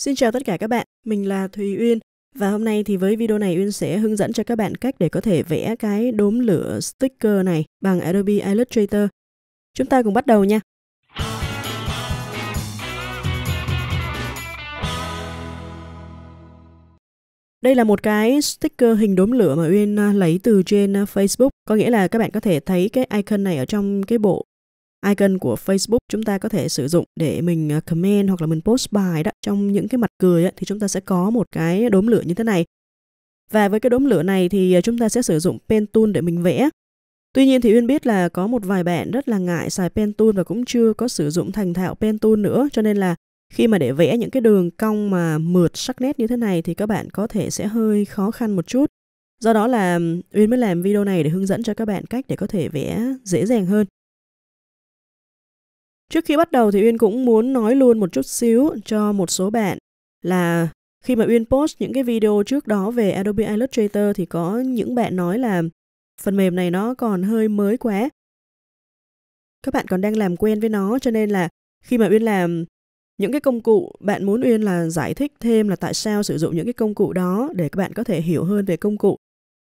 Xin chào tất cả các bạn, mình là Thùy Uyên và hôm nay thì với video này Uyên sẽ hướng dẫn cho các bạn cách để có thể vẽ cái đốm lửa sticker này bằng Adobe Illustrator. Chúng ta cùng bắt đầu nha. Đây là một cái sticker hình đốm lửa mà Uyên à, lấy từ trên à, Facebook, có nghĩa là các bạn có thể thấy cái icon này ở trong cái bộ icon của Facebook chúng ta có thể sử dụng để mình à, comment hoặc là mình post bài đó trong những cái mặt cười ấy, thì chúng ta sẽ có một cái đốm lửa như thế này và với cái đốm lửa này thì à, chúng ta sẽ sử dụng pen tool để mình vẽ Tuy nhiên thì Uyên biết là có một vài bạn rất là ngại xài pen tool và cũng chưa có sử dụng thành thạo pen tool nữa cho nên là khi mà để vẽ những cái đường cong mà mượt sắc nét như thế này thì các bạn có thể sẽ hơi khó khăn một chút. Do đó là Uyên mới làm video này để hướng dẫn cho các bạn cách để có thể vẽ dễ dàng hơn. Trước khi bắt đầu thì Uyên cũng muốn nói luôn một chút xíu cho một số bạn là khi mà Uyên post những cái video trước đó về Adobe Illustrator thì có những bạn nói là phần mềm này nó còn hơi mới quá. Các bạn còn đang làm quen với nó cho nên là khi mà Uyên làm những cái công cụ, bạn muốn Uyên là giải thích thêm là tại sao sử dụng những cái công cụ đó để các bạn có thể hiểu hơn về công cụ.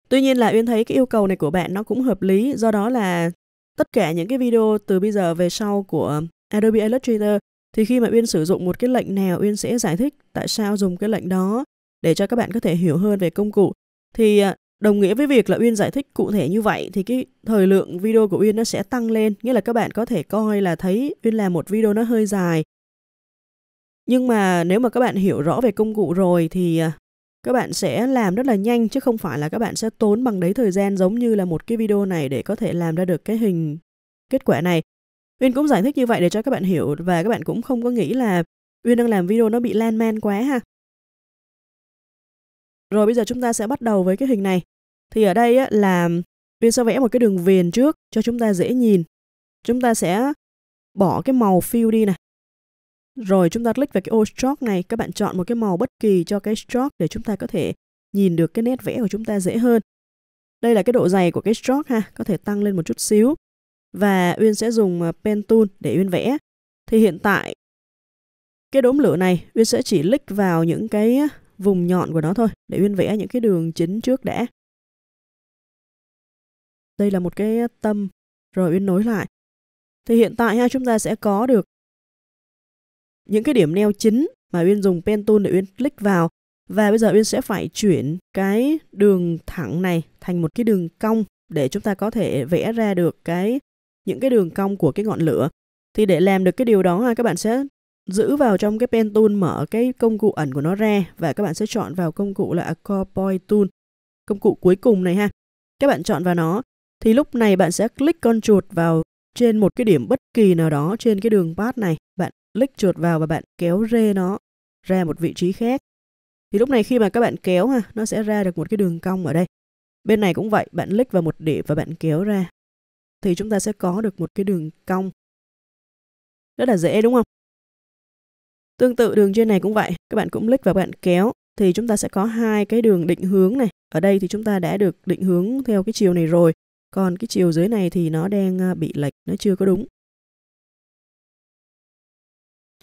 Tuy nhiên là Uyên thấy cái yêu cầu này của bạn nó cũng hợp lý, do đó là tất cả những cái video từ bây giờ về sau của ờ, Adobe Illustrator thì khi mà Uyên sử dụng một cái lệnh nào Uyên sẽ giải thích tại sao dùng cái lệnh đó để cho các bạn có thể hiểu hơn về công cụ. Thì ờ, đồng nghĩa với việc là Uyên giải thích cụ thể như vậy thì cái thời lượng video của Uyên nó sẽ tăng lên, nghĩa là các bạn có thể coi là thấy Uyên làm một video nó hơi dài. Nhưng mà nếu mà các bạn hiểu rõ về công cụ rồi thì ờ, các bạn sẽ làm rất là nhanh chứ không phải là các bạn sẽ tốn bằng đấy thời gian giống như là một cái video này để có thể làm ra được cái hình kết quả này. Uyên cũng giải thích như vậy để cho các bạn hiểu và các bạn cũng không có nghĩ là Uyên đang làm video nó bị lan man quá ha. Rồi bây giờ chúng ta sẽ bắt đầu với cái hình này. Thì ở đây á, là Uyên sẽ vẽ một cái đường viền trước cho chúng ta dễ nhìn. Chúng ta sẽ bỏ cái màu fill đi nè. Rồi chúng ta click vào cái ô stroke này, các bạn chọn một cái màu bất kỳ cho cái stroke để chúng ta có thể nhìn được cái nét vẽ của chúng ta dễ hơn. Đây là cái độ dày của cái stroke ha, có thể tăng lên một chút xíu. Và Uyên sẽ dùng ờ, pen tool để Uyên vẽ. Thì hiện tại cái đốm lửa này Uyên sẽ chỉ click vào những cái vùng nhọn của nó thôi để Uyên vẽ những cái đường chính trước đã. Đây là một cái tâm rồi Uyên nối lại. Thì hiện tại ha, chúng ta sẽ có được những cái điểm neo chính mà Uyên dùng pen tool để Uyên click vào và bây giờ Uyên sẽ phải chuyển cái đường thẳng này thành một cái đường cong để chúng ta có thể vẽ ra được cái những cái đường cong của cái ngọn lửa. Thì để làm được cái điều đó các bạn sẽ giữ vào trong cái pen tool mở cái công cụ ẩn của nó ra và các bạn sẽ chọn vào công cụ là Core Point Tool. Công cụ cuối cùng này ha. Các bạn chọn vào nó thì lúc này bạn sẽ click con chuột vào trên một cái điểm bất kỳ nào đó trên cái đường path này. Bạn lích chuột vào và bạn kéo rê nó ra một vị trí khác. Thì lúc này khi mà các bạn kéo ha, nó sẽ ra được một cái đường cong ở đây. Bên này cũng vậy, bạn lích vào một điểm và bạn kéo ra. Thì chúng ta sẽ có được một cái đường cong. Rất là dễ đúng không? Tương tự đường trên này cũng vậy, các bạn cũng lích và bạn kéo thì chúng ta sẽ có hai cái đường định hướng này. Ở đây thì chúng ta đã được định hướng theo cái chiều này rồi, còn cái chiều dưới này thì nó đang à, bị lệch, nó chưa có đúng.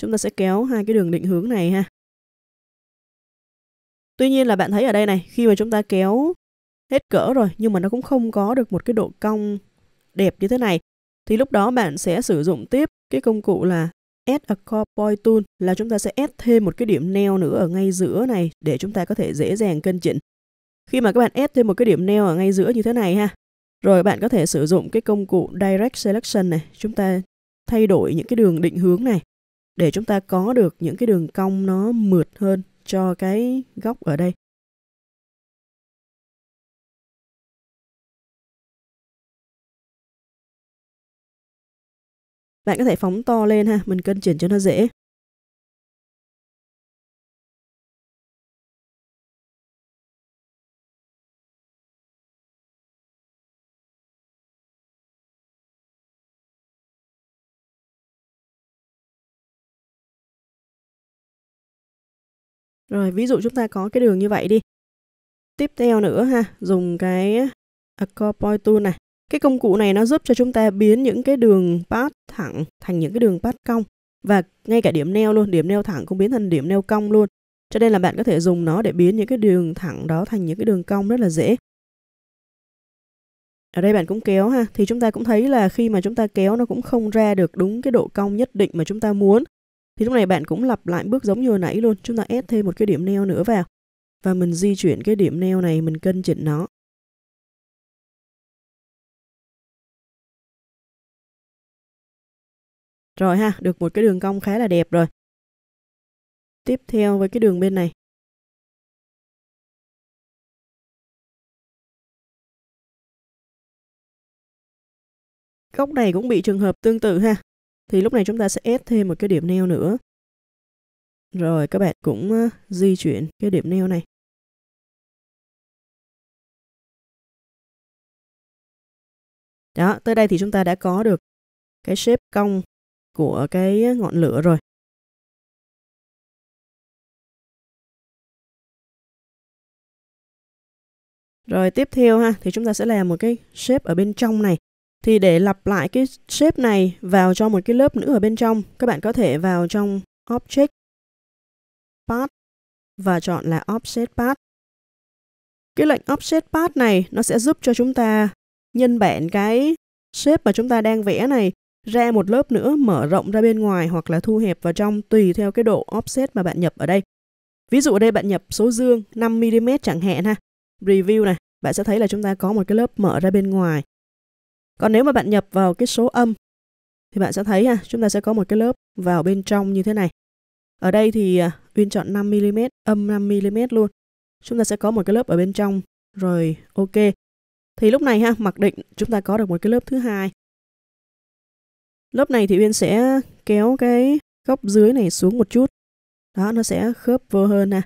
Chúng ta sẽ kéo hai cái đường định hướng này ha. Tuy nhiên là bạn thấy ở đây này, khi mà chúng ta kéo hết cỡ rồi nhưng mà nó cũng không có được một cái độ cong đẹp như thế này thì lúc đó bạn sẽ sử dụng tiếp cái công cụ là add a core point tool là chúng ta sẽ add thêm một cái điểm neo nữa ở ngay giữa này để chúng ta có thể dễ dàng cân chỉnh. Khi mà các bạn add thêm một cái điểm neo ở ngay giữa như thế này ha, rồi bạn có thể sử dụng cái công cụ direct selection này, chúng ta thay đổi những cái đường định hướng này để chúng ta có được những cái đường cong nó mượt hơn cho cái góc ở đây. Bạn có thể phóng to lên ha, mình cân chỉnh cho nó dễ. Rồi, ví dụ chúng ta có cái đường như vậy đi. Tiếp theo nữa ha, dùng cái à, Accord Point Tool này. Cái công cụ này nó giúp cho chúng ta biến những cái đường path thẳng thành những cái đường path cong và ngay cả điểm neo luôn, điểm neo thẳng cũng biến thành điểm neo cong luôn. Cho nên là bạn có thể dùng nó để biến những cái đường thẳng đó thành những cái đường cong rất là dễ. Ở đây bạn cũng kéo ha, thì chúng ta cũng thấy là khi mà chúng ta kéo nó cũng không ra được đúng cái độ cong nhất định mà chúng ta muốn thì lúc này bạn cũng lặp lại bước giống như hồi nãy luôn chúng ta ép thêm một cái điểm neo nữa vào và mình di chuyển cái điểm neo này mình cân chỉnh nó Rồi ha, được một cái đường cong khá là đẹp rồi. Tiếp theo với cái đường bên này. Góc này cũng bị trường hợp tương tự ha thì lúc này chúng ta sẽ ép thêm một cái điểm neo nữa rồi các bạn cũng ờ, di chuyển cái điểm neo này đó tới đây thì chúng ta đã có được cái shape cong của cái ngọn lửa rồi Rồi tiếp theo ha, thì chúng ta sẽ làm một cái shape ở bên trong này. Thì để lặp lại cái shape này vào cho một cái lớp nữa ở bên trong, các bạn có thể vào trong Object Path và chọn là Offset Path. Cái lệnh Offset Path này nó sẽ giúp cho chúng ta nhân bản cái shape mà chúng ta đang vẽ này ra một lớp nữa mở rộng ra bên ngoài hoặc là thu hẹp vào trong tùy theo cái độ offset mà bạn nhập ở đây. Ví dụ ở đây bạn nhập số dương 5mm chẳng hạn ha. Review này, bạn sẽ thấy là chúng ta có một cái lớp mở ra bên ngoài. Còn nếu mà bạn nhập vào cái số âm thì bạn sẽ thấy ha, à, chúng ta sẽ có một cái lớp vào bên trong như thế này. Ở đây thì à, Uyên chọn 5mm, âm 5mm luôn. Chúng ta sẽ có một cái lớp ở bên trong, rồi ok. Thì lúc này ha, mặc định chúng ta có được một cái lớp thứ hai. Lớp này thì Uyên sẽ kéo cái góc dưới này xuống một chút. Đó, nó sẽ khớp vô hơn nè.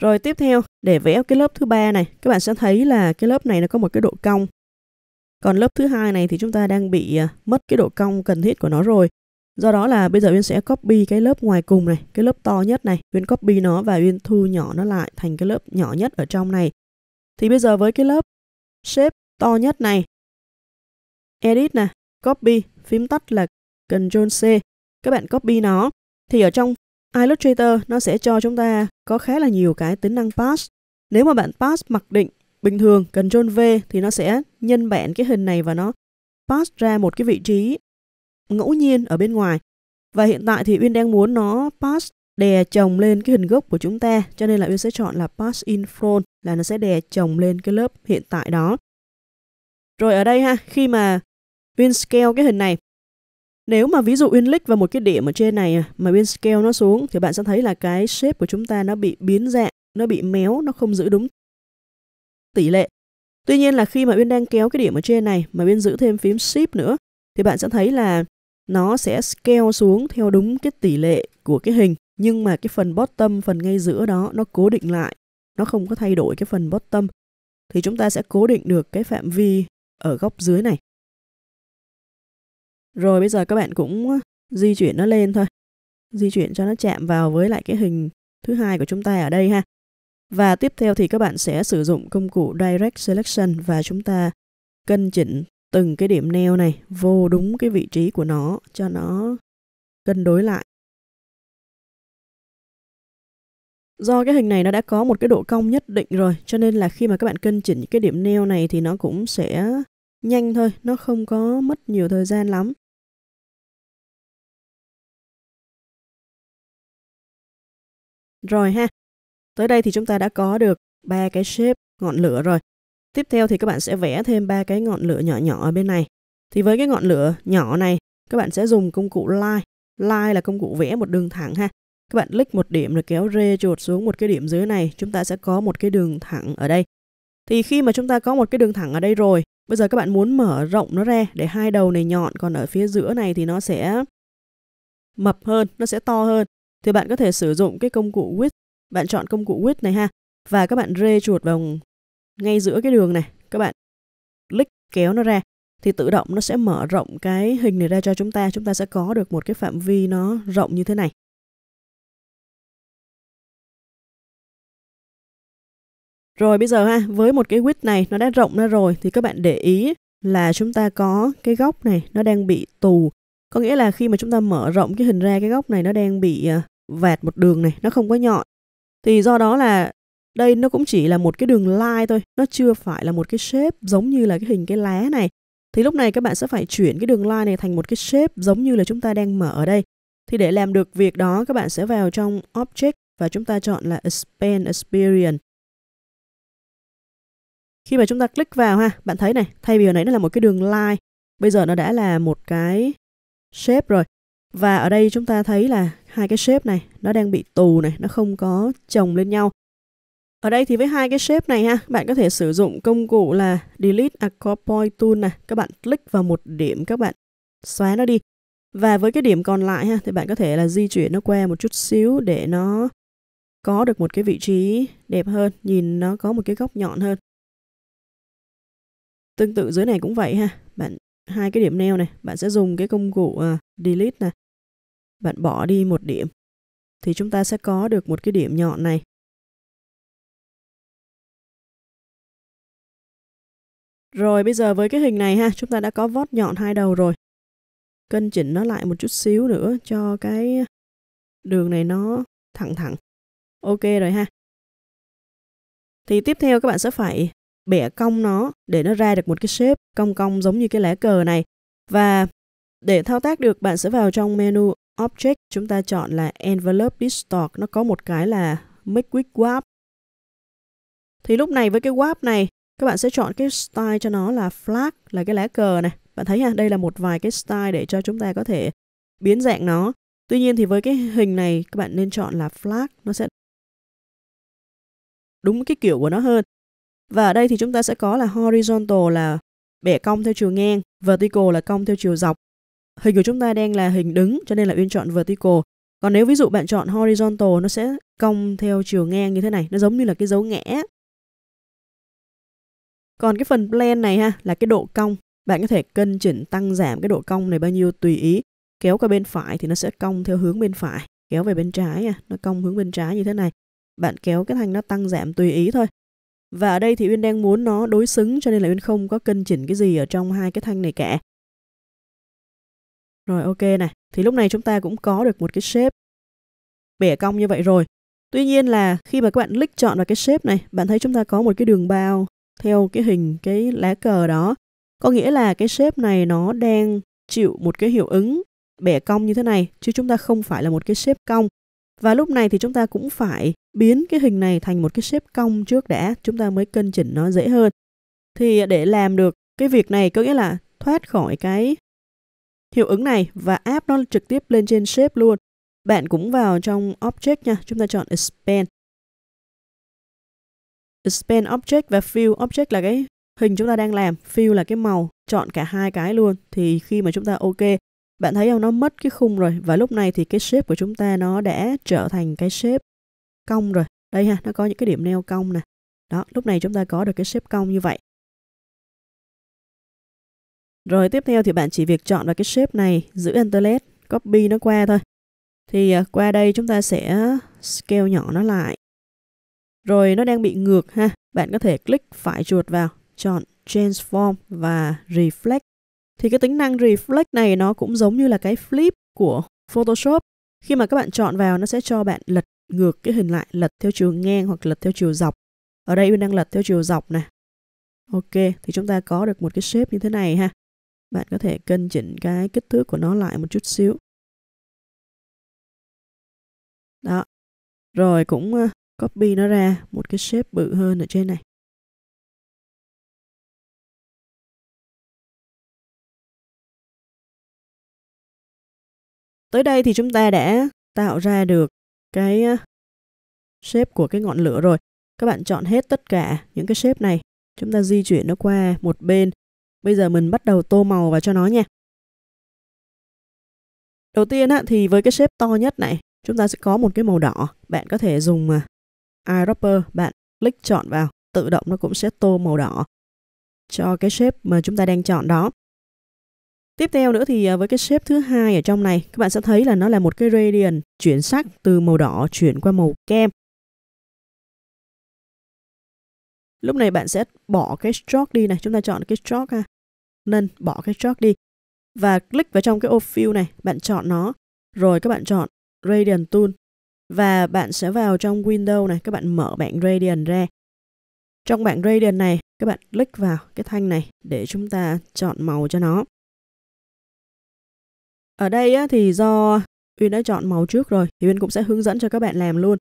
Rồi tiếp theo, để vẽ cái lớp thứ ba này, các bạn sẽ thấy là cái lớp này nó có một cái độ cong. Còn lớp thứ hai này thì chúng ta đang bị à, mất cái độ cong cần thiết của nó rồi. Do đó là bây giờ Uyên sẽ copy cái lớp ngoài cùng này, cái lớp to nhất này, Uyên copy nó và Uyên thu nhỏ nó lại thành cái lớp nhỏ nhất ở trong này. Thì bây giờ với cái lớp shape to nhất này, Edit nè, Copy, phím tắt là Ctrl C, các bạn copy nó, thì ở trong Illustrator nó sẽ cho chúng ta có khá là nhiều cái tính năng pass. Nếu mà bạn pass mặc định bình thường cần Ctrl V thì nó sẽ nhân bản cái hình này và nó pass ra một cái vị trí ngẫu nhiên ở bên ngoài. Và hiện tại thì Uyên đang muốn nó pass đè chồng lên cái hình gốc của chúng ta cho nên là Uyên sẽ chọn là pass in front là nó sẽ đè chồng lên cái lớp hiện tại đó. Rồi ở đây ha, khi mà Uyên scale cái hình này nếu mà ví dụ Win League vào một cái điểm ở trên này à, mà Win Scale nó xuống thì bạn sẽ thấy là cái shape của chúng ta nó bị biến dạng, nó bị méo, nó không giữ đúng tỷ lệ. Tuy nhiên là khi mà Win đang kéo cái điểm ở trên này mà Win giữ thêm phím Shift nữa thì bạn sẽ thấy là nó sẽ scale xuống theo đúng cái tỷ lệ của cái hình nhưng mà cái phần bottom, phần ngay giữa đó nó cố định lại, nó không có thay đổi cái phần bottom thì chúng ta sẽ cố định được cái phạm vi ở góc dưới này. Rồi bây giờ các bạn cũng ờ, di chuyển nó lên thôi. Di chuyển cho nó chạm vào với lại cái hình thứ hai của chúng ta ở đây ha. Và tiếp theo thì các bạn sẽ sử dụng công cụ Direct Selection và chúng ta cân chỉnh từng cái điểm neo này vô đúng cái vị trí của nó cho nó cân đối lại. Do cái hình này nó đã có một cái độ cong nhất định rồi cho nên là khi mà các bạn cân chỉnh cái điểm neo này thì nó cũng sẽ nhanh thôi, nó không có mất nhiều thời gian lắm. Rồi ha. Tới đây thì chúng ta đã có được ba cái shape ngọn lửa rồi. Tiếp theo thì các bạn sẽ vẽ thêm ba cái ngọn lửa nhỏ nhỏ ở bên này. Thì với cái ngọn lửa nhỏ này, các bạn sẽ dùng công cụ line. Line là công cụ vẽ một đường thẳng ha. Các bạn click một điểm rồi kéo rê chuột xuống một cái điểm dưới này, chúng ta sẽ có một cái đường thẳng ở đây. Thì khi mà chúng ta có một cái đường thẳng ở đây rồi, bây giờ các bạn muốn mở rộng nó ra để hai đầu này nhọn, còn ở phía giữa này thì nó sẽ mập hơn, nó sẽ to hơn thì bạn có thể sử dụng cái công cụ width. Bạn chọn công cụ width này ha. Và các bạn rê chuột vào ngay giữa cái đường này. Các bạn click kéo nó ra. Thì tự động nó sẽ mở rộng cái hình này ra cho chúng ta. Chúng ta sẽ có được một cái phạm vi nó rộng như thế này. Rồi bây giờ ha, với một cái width này nó đã rộng ra rồi thì các bạn để ý là chúng ta có cái góc này nó đang bị tù. Có nghĩa là khi mà chúng ta mở rộng cái hình ra cái góc này nó đang bị à, vẹt một đường này, nó không có nhọn. Thì do đó là đây nó cũng chỉ là một cái đường line thôi, nó chưa phải là một cái shape giống như là cái hình cái lá này. Thì lúc này các bạn sẽ phải chuyển cái đường line này thành một cái shape giống như là chúng ta đang mở ở đây. Thì để làm được việc đó các bạn sẽ vào trong Object và chúng ta chọn là Expand Experience. Khi mà chúng ta click vào ha, bạn thấy này, thay vì hồi nãy nó là một cái đường line, bây giờ nó đã là một cái shape rồi. Và ở đây chúng ta thấy là hai cái shape này nó đang bị tù này, nó không có chồng lên nhau. Ở đây thì với hai cái shape này ha, bạn có thể sử dụng công cụ là Delete Accord Point Tool này. Các bạn click vào một điểm, các bạn xóa nó đi. Và với cái điểm còn lại ha, thì bạn có thể là di chuyển nó qua một chút xíu để nó có được một cái vị trí đẹp hơn, nhìn nó có một cái góc nhọn hơn. Tương tự dưới này cũng vậy ha, bạn hai cái điểm neo này, bạn sẽ dùng cái công cụ uh, delete này, bạn bỏ đi một điểm, thì chúng ta sẽ có được một cái điểm nhọn này. Rồi bây giờ với cái hình này ha, chúng ta đã có vót nhọn hai đầu rồi. Cân chỉnh nó lại một chút xíu nữa cho cái đường này nó thẳng thẳng. Ok rồi ha. Thì tiếp theo các bạn sẽ phải bẻ cong nó để nó ra được một cái shape cong cong giống như cái lá cờ này. Và để thao tác được bạn sẽ vào trong menu Object chúng ta chọn là Envelope Distort. Nó có một cái là Make quick Warp. Thì lúc này với cái Warp này, các bạn sẽ chọn cái style cho nó là flag, là cái lá cờ này. Bạn thấy ha, đây là một vài cái style để cho chúng ta có thể biến dạng nó. Tuy nhiên thì với cái hình này, các bạn nên chọn là flag. Nó sẽ đúng cái kiểu của nó hơn. Và ở đây thì chúng ta sẽ có là horizontal là bẻ cong theo chiều ngang, vertical là cong theo chiều dọc. Hình của chúng ta đang là hình đứng cho nên là Uyên chọn vertical. Còn nếu ví dụ bạn chọn horizontal nó sẽ cong theo chiều ngang như thế này, nó giống như là cái dấu ngẽ. Còn cái phần plan này ha là cái độ cong, bạn có thể cân chỉnh tăng giảm cái độ cong này bao nhiêu tùy ý. Kéo qua bên phải thì nó sẽ cong theo hướng bên phải, kéo về bên trái à, nó cong hướng bên trái như thế này. Bạn kéo cái thanh nó tăng giảm tùy ý thôi. Và ở đây thì Uyên đang muốn nó đối xứng cho nên là Uyên không có cân chỉnh cái gì ở trong hai cái thanh này cả. Rồi ok này, thì lúc này chúng ta cũng có được một cái shape bẻ cong như vậy rồi. Tuy nhiên là khi mà các bạn click chọn vào cái shape này, bạn thấy chúng ta có một cái đường bao theo cái hình cái lá cờ đó. Có nghĩa là cái shape này nó đang chịu một cái hiệu ứng bẻ cong như thế này, chứ chúng ta không phải là một cái shape cong. Và lúc này thì chúng ta cũng phải biến cái hình này thành một cái shape cong trước đã, chúng ta mới cân chỉnh nó dễ hơn. Thì để làm được cái việc này có nghĩa là thoát khỏi cái hiệu ứng này và áp nó trực tiếp lên trên shape luôn. Bạn cũng vào trong Object nha, chúng ta chọn Expand. Expand Object và Fill Object là cái hình chúng ta đang làm, Fill là cái màu, chọn cả hai cái luôn. Thì khi mà chúng ta OK, bạn thấy không, nó mất cái khung rồi. Và lúc này thì cái shape của chúng ta nó đã trở thành cái shape cong rồi. Đây ha, nó có những cái điểm neo cong nè. Đó, lúc này chúng ta có được cái shape cong như vậy. Rồi tiếp theo thì bạn chỉ việc chọn vào cái shape này, giữ Enter copy nó qua thôi. Thì à, qua đây chúng ta sẽ scale nhỏ nó lại. Rồi nó đang bị ngược ha. Bạn có thể click phải chuột vào, chọn Transform và Reflect. Thì cái tính năng Reflect này nó cũng giống như là cái flip của Photoshop. Khi mà các bạn chọn vào nó sẽ cho bạn lật ngược cái hình lại, lật theo chiều ngang hoặc lật theo chiều dọc. Ở đây mình đang lật theo chiều dọc nè Ok, thì chúng ta có được một cái shape như thế này ha bạn có thể cân chỉnh cái kích thước của nó lại một chút xíu đó rồi cũng ờ, copy nó ra một cái shape bự hơn ở trên này tới đây thì chúng ta đã tạo ra được cái ờ, shape của cái ngọn lửa rồi các bạn chọn hết tất cả những cái shape này chúng ta di chuyển nó qua một bên Bây giờ mình bắt đầu tô màu vào cho nó nha. Đầu tiên á, thì với cái shape to nhất này, chúng ta sẽ có một cái màu đỏ. Bạn có thể dùng à, eyedropper, bạn click chọn vào, tự động nó cũng sẽ tô màu đỏ cho cái shape mà chúng ta đang chọn đó. Tiếp theo nữa thì à, với cái shape thứ hai ở trong này, các bạn sẽ thấy là nó là một cái gradient chuyển sắc từ màu đỏ chuyển qua màu kem. Lúc này bạn sẽ bỏ cái stroke đi này, chúng ta chọn cái stroke ha nên bỏ cái track đi. Và click vào trong cái ô fill này, bạn chọn nó, rồi các bạn chọn Radiant Tool và bạn sẽ vào trong Windows này, các bạn mở bảng Radiant ra. Trong bảng Radiant này, các bạn click vào cái thanh này để chúng ta chọn màu cho nó. Ở đây á, thì do Uyên đã chọn màu trước rồi, thì Uyên cũng sẽ hướng dẫn cho các bạn làm luôn.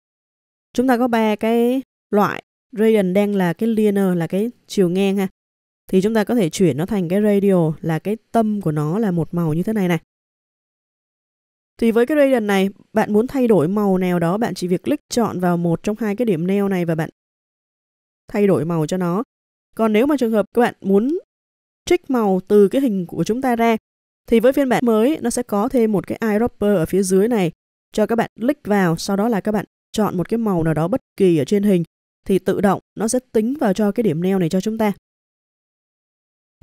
Chúng ta có ba cái loại Radiant đang là cái linear, là cái chiều ngang ha thì chúng ta có thể chuyển nó thành cái radial là cái tâm của nó là một màu như thế này này. Thì với cái radial này, bạn muốn thay đổi màu nào đó, bạn chỉ việc click chọn vào một trong hai cái điểm nail này và bạn thay đổi màu cho nó. Còn nếu mà trường hợp các bạn muốn trích màu từ cái hình của chúng ta ra, thì với phiên bản mới nó sẽ có thêm một cái eyedropper ở phía dưới này cho các bạn click vào, sau đó là các bạn chọn một cái màu nào đó bất kỳ ở trên hình thì tự động nó sẽ tính vào cho cái điểm nail này cho chúng ta.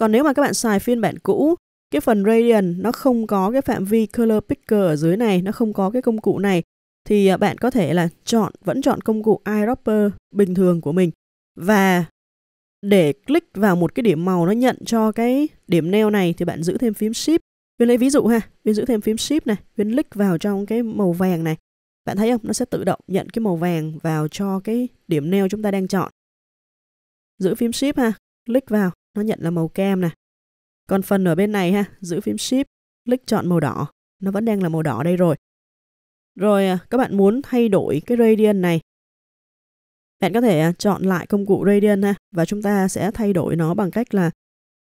Còn nếu mà các bạn xài phiên bản cũ, cái phần Radiant nó không có cái phạm vi Color Picker ở dưới này, nó không có cái công cụ này, thì à, bạn có thể là chọn vẫn chọn công cụ eyedropper bình thường của mình và để click vào một cái điểm màu nó nhận cho cái điểm neo này thì bạn giữ thêm phím shift. Viên lấy ví dụ ha, Viên giữ thêm phím shift này, Viên click vào trong cái màu vàng này. Bạn thấy không? Nó sẽ tự động nhận cái màu vàng vào cho cái điểm neo chúng ta đang chọn. Giữ phím shift ha, click vào nó nhận là màu kem này. Còn phần ở bên này ha, giữ phím Shift, click chọn màu đỏ, nó vẫn đang là màu đỏ đây rồi. Rồi à, các bạn muốn thay đổi cái radian này. Bạn có thể à, chọn lại công cụ radian ha, và chúng ta sẽ thay đổi nó bằng cách là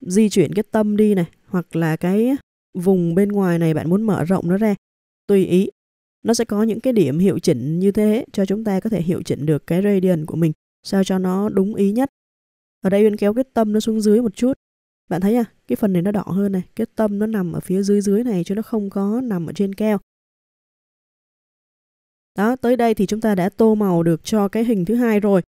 di chuyển cái tâm đi này, hoặc là cái vùng bên ngoài này bạn muốn mở rộng nó ra. Tùy ý, nó sẽ có những cái điểm hiệu chỉnh như thế cho chúng ta có thể hiệu chỉnh được cái radian của mình sao cho nó đúng ý nhất ở đây Uyên kéo cái tâm nó xuống dưới một chút. Bạn thấy à, cái phần này nó đỏ hơn này, cái tâm nó nằm ở phía dưới dưới này chứ nó không có nằm ở trên keo. Đó, tới đây thì chúng ta đã tô màu được cho cái hình thứ hai rồi.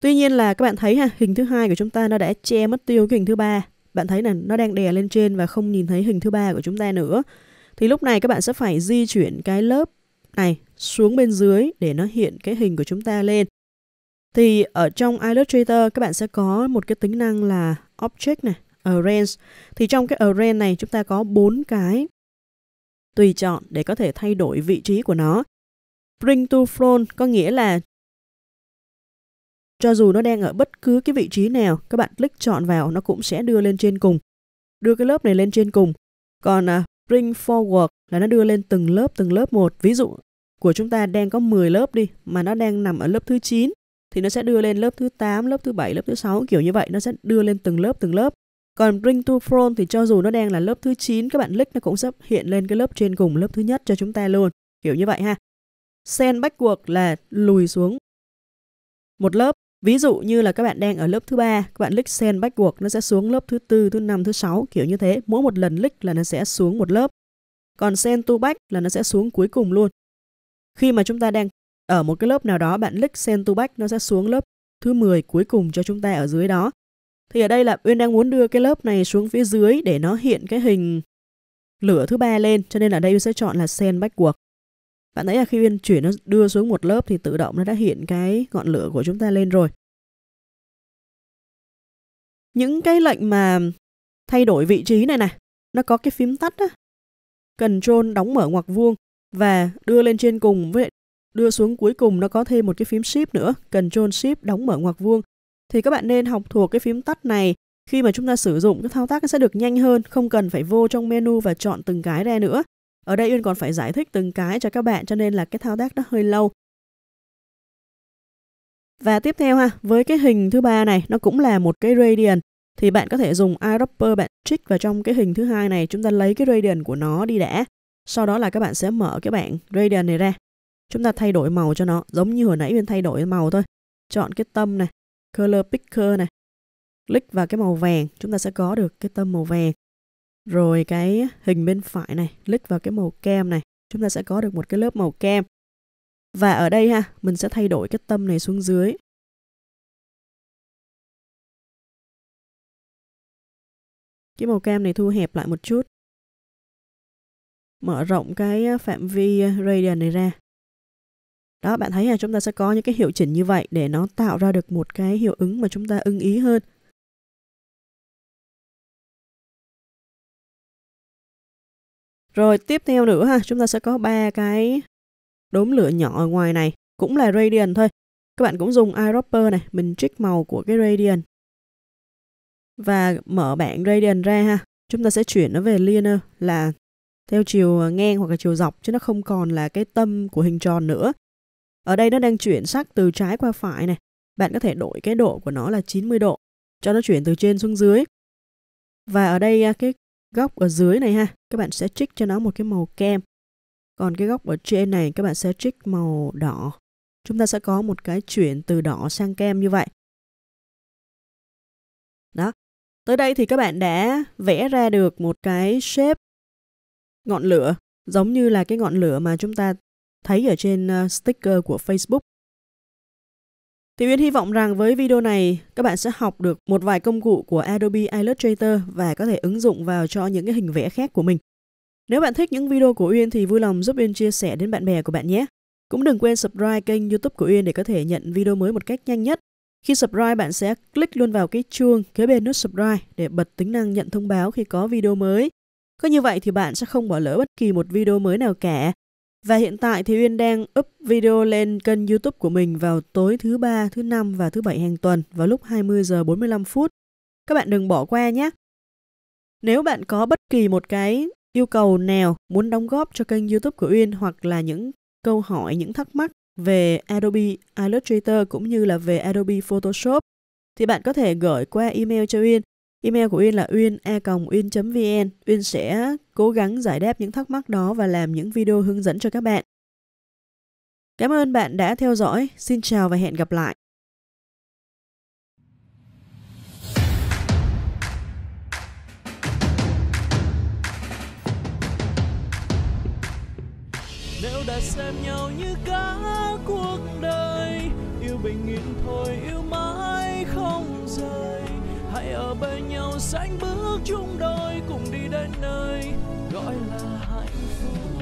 Tuy nhiên là các bạn thấy ha, hình thứ hai của chúng ta nó đã che mất tiêu cái hình thứ ba. Bạn thấy là nó đang đè lên trên và không nhìn thấy hình thứ ba của chúng ta nữa. Thì lúc này các bạn sẽ phải di chuyển cái lớp này xuống bên dưới để nó hiện cái hình của chúng ta lên. Thì ở trong Illustrator các bạn sẽ có một cái tính năng là Object này, Arrange. Thì trong cái Arrange này chúng ta có bốn cái tùy chọn để có thể thay đổi vị trí của nó. Bring to front có nghĩa là cho dù nó đang ở bất cứ cái vị trí nào, các bạn click chọn vào nó cũng sẽ đưa lên trên cùng. Đưa cái lớp này lên trên cùng. Còn uh, bring forward là nó đưa lên từng lớp từng lớp một. Ví dụ của chúng ta đang có 10 lớp đi mà nó đang nằm ở lớp thứ 9 thì nó sẽ đưa lên lớp thứ 8, lớp thứ 7, lớp thứ 6 kiểu như vậy. Nó sẽ đưa lên từng lớp từng lớp. Còn Bring to Front thì cho dù nó đang là lớp thứ 9, các bạn click nó cũng sẽ hiện lên cái lớp trên cùng, lớp thứ nhất cho chúng ta luôn. Kiểu như vậy ha. Send backward là lùi xuống một lớp. Ví dụ như là các bạn đang ở lớp thứ ba, các bạn click send backward nó sẽ xuống lớp thứ tư, thứ năm, thứ sáu kiểu như thế. Mỗi một lần click là nó sẽ xuống một lớp. Còn send to back là nó sẽ xuống cuối cùng luôn. Khi mà chúng ta đang ở một cái lớp nào đó bạn click send to back nó sẽ xuống lớp thứ 10 cuối cùng cho chúng ta ở dưới đó. Thì ở đây là Uyên đang muốn đưa cái lớp này xuống phía dưới để nó hiện cái hình lửa thứ ba lên cho nên ở đây Uyên sẽ chọn là send backward Bạn thấy là khi Uyên chuyển nó đưa xuống một lớp thì tự động nó đã hiện cái ngọn lửa của chúng ta lên rồi. Những cái lệnh mà thay đổi vị trí này này, nó có cái phím tắt á. Control đóng mở ngoặc vuông và đưa lên trên cùng với đưa xuống cuối cùng nó có thêm một cái phím shift nữa, Ctrl Shift đóng mở ngoặc vuông. Thì các bạn nên học thuộc cái phím tắt này khi mà chúng ta sử dụng cái thao tác sẽ được nhanh hơn, không cần phải vô trong menu và chọn từng cái ra nữa. Ở đây Uyên còn phải giải thích từng cái cho các bạn cho nên là cái thao tác nó hơi lâu. Và tiếp theo ha, với cái hình thứ ba này nó cũng là một cái radian thì bạn có thể dùng eyedropper bạn trích vào trong cái hình thứ hai này chúng ta lấy cái radian của nó đi đã. Sau đó là các bạn sẽ mở cái bảng radian này ra Chúng ta thay đổi màu cho nó, giống như hồi nãy mình thay đổi màu thôi. Chọn cái tâm này, Color Picker này. Click vào cái màu vàng, chúng ta sẽ có được cái tâm màu vàng. Rồi cái hình bên phải này, click vào cái màu kem này, chúng ta sẽ có được một cái lớp màu kem. Và ở đây ha, mình sẽ thay đổi cái tâm này xuống dưới. Cái màu kem này thu hẹp lại một chút. Mở rộng cái phạm vi radian này ra. Đó, bạn thấy là chúng ta sẽ có những cái hiệu chỉnh như vậy để nó tạo ra được một cái hiệu ứng mà chúng ta ưng ý hơn. Rồi tiếp theo nữa ha, chúng ta sẽ có ba cái đốm lửa nhỏ ở ngoài này, cũng là gradient thôi. Các bạn cũng dùng eyedropper này, mình trích màu của cái gradient. Và mở bảng gradient ra ha, chúng ta sẽ chuyển nó về linear là theo chiều ngang hoặc là chiều dọc chứ nó không còn là cái tâm của hình tròn nữa. Ở đây nó đang chuyển sắc từ trái qua phải này. Bạn có thể đổi cái độ của nó là 90 độ cho nó chuyển từ trên xuống dưới. Và ở đây à, cái góc ở dưới này ha, các bạn sẽ trích cho nó một cái màu kem. Còn cái góc ở trên này các bạn sẽ trích màu đỏ. Chúng ta sẽ có một cái chuyển từ đỏ sang kem như vậy. Đó. Tới đây thì các bạn đã vẽ ra được một cái shape ngọn lửa giống như là cái ngọn lửa mà chúng ta thấy ở trên ờ, sticker của Facebook. Thì Uyên hy vọng rằng với video này các bạn sẽ học được một vài công cụ của Adobe Illustrator và có thể ứng dụng vào cho những cái hình vẽ khác của mình. Nếu bạn thích những video của Uyên thì vui lòng giúp Uyên chia sẻ đến bạn bè của bạn nhé. Cũng đừng quên subscribe kênh YouTube của Uyên để có thể nhận video mới một cách nhanh nhất. Khi subscribe bạn sẽ click luôn vào cái chuông kế bên nút subscribe để bật tính năng nhận thông báo khi có video mới. Có như vậy thì bạn sẽ không bỏ lỡ bất kỳ một video mới nào cả và hiện tại thì Uyên đang up video lên kênh YouTube của mình vào tối thứ ba, thứ năm và thứ bảy hàng tuần vào lúc 20 giờ 45 phút. Các bạn đừng bỏ qua nhé. Nếu bạn có bất kỳ một cái yêu cầu nào muốn đóng góp cho kênh YouTube của Uyên hoặc là những câu hỏi, những thắc mắc về Adobe Illustrator cũng như là về Adobe Photoshop thì bạn có thể gửi qua email cho Uyên Email của Uyên là uyên a uyên vn. Uyên sẽ cố gắng giải đáp những thắc mắc đó và làm những video hướng dẫn cho các bạn. Cảm ơn bạn đã theo dõi. Xin chào và hẹn gặp lại. Nếu đã xem nhau như cả cuộc đời Yêu bình yên thôi yêu mãi không rời lại ở bên nhau sánh bước chung đôi cùng đi đến nơi gọi là hạnh phúc